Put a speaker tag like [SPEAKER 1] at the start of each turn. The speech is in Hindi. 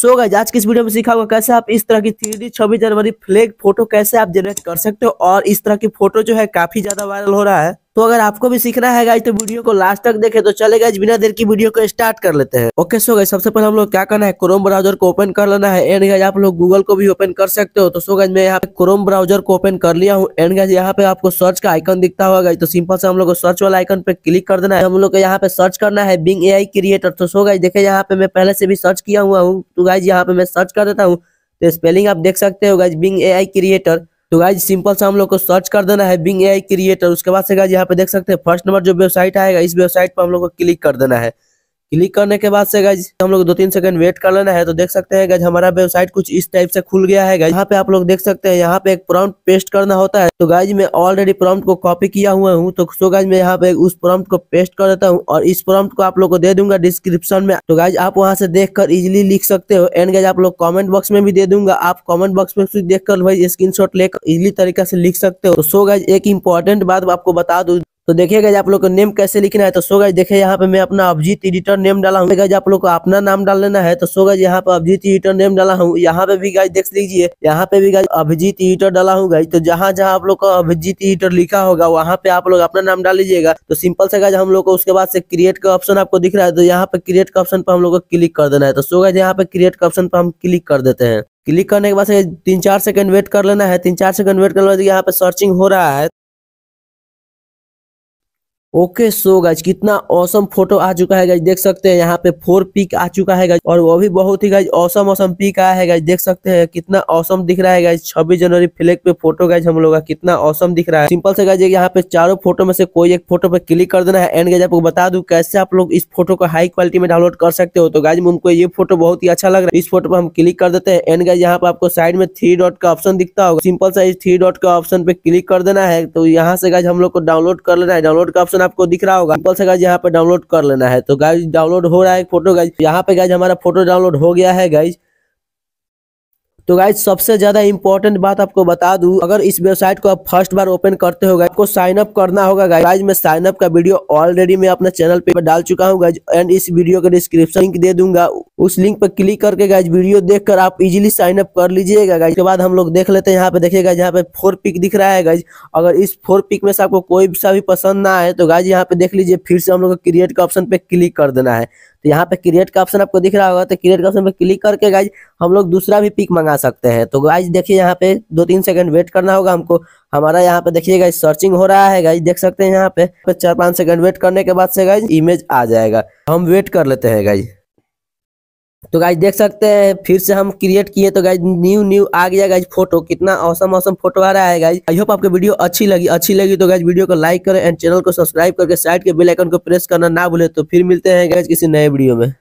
[SPEAKER 1] सो गाइज आज किस वीडियो में सीखा होगा कैसे आप इस तरह की थ्री छब्बीस जनवरी फ्लैग फोटो कैसे आप जनरेट कर सकते हो और इस तरह की फोटो जो है काफी ज्यादा वायरल हो रहा है तो अगर आपको भी सीखना है गाइज तो वीडियो को लास्ट तक देखे तो चले गाइज बिना देर की वीडियो को स्टार्ट कर लेते हैं ओके सो गाइज सबसे पहले हम लोग क्या करना है क्रोम ब्राउजर को ओपन कर लेना है एंड गाइज आप लोग गूगल को भी ओपन कर सकते हो तो सो गाइज मैं यहाँ पे क्रोम ब्राउजर को ओपन कर लिया हूँ एंड गाइज यहाँ पे आपको सर्च का आइकन दिखता हुआ गाइज तो सिंपल से हम लोग सर्च वाला आइकन पे क्लिक कर देना है हम लोग को यहाँ पे सर्च करना है बिंग ए क्रिएटर तो सो गाइज देखे यहाँ पे मैं पहले से भी सर्च किया हुआ हूँ तो गाइज यहाँ पे मैं सर्च कर देता हूँ तो स्पेलिंग आप देख सकते हो गाइज बिंग ए क्रिएटर तो गाइज सिंपल से हम लोग को सर्च कर देना है बिंग ए क्रिएटर उसके बाद से गाइज यहाँ पे देख सकते हैं फर्स्ट नंबर जो वेबसाइट आएगा इस वेबसाइट पर हम लोग को क्लिक कर देना है क्लिक करने के बाद से गाइज हम लोग दो तीन सेकंड वेट कर लेना है तो देख सकते हैं गाइज हमारा वेबसाइट कुछ इस टाइप से खुल गया है गाइज यहाँ पे आप लोग देख सकते हैं यहाँ पे एक प्रॉम्प्ट पेस्ट करना होता है तो गाइज मैं ऑलरेडी प्रॉम्प्ट को कॉपी किया हुआ हूँ तो सो गाइज मैं यहाँ पे उस प्रॉम्प्ट को पेस्ट कर देता हूँ और इस प्रॉम्प्ट को आप लोग को दे दूंगा डिस्क्रिप्शन में तो गाइज आप वहाँ से देख कर इजिली लिख सकते हो एंड गाइज आप लोग कॉमेंट बॉक्स में भी दे दूंगा आप कॉमेंट बॉक्स में देख कर भाई स्क्रीन लेकर इजिली तरीका से लिख सकते हो सो तो, गाइज एक इम्पोर्टेंट बात आपको बता दू तो देखिएगा आप लोग को नेम कैसे लिखना है तो सो गए देखिए यहाँ पे मैं अपना अभिजीत एडिटर नेम डाला हूँ आप लोग को अपना नाम डाल लेना है तो सो गए यहाँ पे अभिजीत एडिटर नेम डाला हूँ यहाँ पे भी गाइज देख लीजिए यहाँ पे भी गाय अभिजीत एडिटर डाला हूँ गाई तो जहाँ जहाँ आप लोग को अभिजीत एडिटर लिखा होगा वहाँ पे आप लोग अपना नाम डाल लीजिएगा तो सिंपल से गाइज हम लोग को उसके बाद से क्रिएट का ऑप्शन आपको दिख रहा है तो यहाँ पे क्रिएट का ऑप्शन पर हम लोग को क्लिक कर देना है तो सो गए यहाँ पे क्रिएट का ऑप्शन पर हम क्लिक कर देते हैं क्लिक करने के बाद तीन चार सेकंड वेट कर लेना है तीन चार सेकंड वेट करने के बाद यहाँ पे सर्चिंग हो रहा है ओके सो गाइज कितना औसम फोटो आ चुका है गाइज देख सकते हैं यहाँ पे फोर पिक आ चुका है गाइज और वो भी बहुत ही गाइज औसम औसम पिक आया है गाइज देख सकते हैं कितना औसम दिख रहा है गाइज छब्बीस जनवरी फ्लैग पे फोटो गाइज हम लोग का कितना औसम दिख रहा है सिंपल से गाइज यहाँ पे चारों फोटो में से कोई एक फोटो पे क्लिक कर देना है एंड गाइज आपको बता दू कैसे आप लोग इस फोटो को हाई क्वालिटी में डाउनलोड कर सकते हो तो गाइज उनको ये फोटो बहुत ही अच्छा लग रहा है इस फोटो पे हम क्लिक कर देते हैं एंड गाइज यहाँ पे आपको साइड में थ्री डॉट का ऑप्शन दिखता होगा सिंपल सा इस थ्री डॉट का ऑप्शन पे क्लिक कर देना है तो यहाँ से गाइज हम लोग को डाउनलोड कर लेना है डाउनलोड का ऑप्शन ऑप्शन आपको दिख रहा होगा सिंपल से गाइज यहाँ पे डाउनलोड कर लेना है तो गाइज डाउनलोड हो रहा है फोटो गाइज यहाँ पे गाइज हमारा फोटो डाउनलोड हो गया है गाइज तो गाइज सबसे ज्यादा इंपॉर्टेंट बात आपको बता दू अगर इस वेबसाइट को आप फर्स्ट बार ओपन करते हो आपको साइन अप करना होगा गाइज मैं साइन अप का वीडियो ऑलरेडी मैं अपने चैनल पे डाल चुका हूँ गाइज एंड इस वीडियो का डिस्क्रिप्शन लिंक दे दूंगा उस लिंक पर क्लिक करके गाइज वीडियो कर आप इजिली साइन अप कर लीजिएगा गाइज के बाद हम लोग देख लेते हैं यहाँ पे देखिएगा यहाँ पे फोर पिक दिख रहा है गाइज अगर इस फोर पिक में से आपको कोई सा भी पसंद ना आए तो गाइज यहाँ पे देख लीजिए फिर से हम लोग क्रिएट का ऑप्शन पे क्लिक कर देना है तो यहाँ पे क्रिएट का ऑप्शन आपको दिख रहा होगा तो क्रिएट का ऑप्शन पे क्लिक करके गाइज हम लोग दूसरा भी पिक मंगा सकते हैं तो गाइज देखिए यहाँ पे दो तीन सेकंड वेट करना होगा हमको हमारा यहाँ पे देखिए गाइज सर्चिंग हो रहा है गाइज देख सकते हैं यहाँ पे चार पांच सेकंड वेट करने के बाद से गाइज इमेज आ जाएगा हम वेट कर लेते हैं गाइज तो गाइज देख सकते हैं फिर से हम क्रिएट किए तो गाइज न्यू न्यू आ गया गाइज फोटो कितना औसम औसम फोटो आ रहा है गाइज आई होप आपके वीडियो अच्छी लगी अच्छी लगी तो गाइज वीडियो को लाइक करें एंड चैनल को सब्सक्राइब करके साइड के बेल आइकन को प्रेस करना ना भूले तो फिर मिलते हैं गाइज किसी नए वीडियो में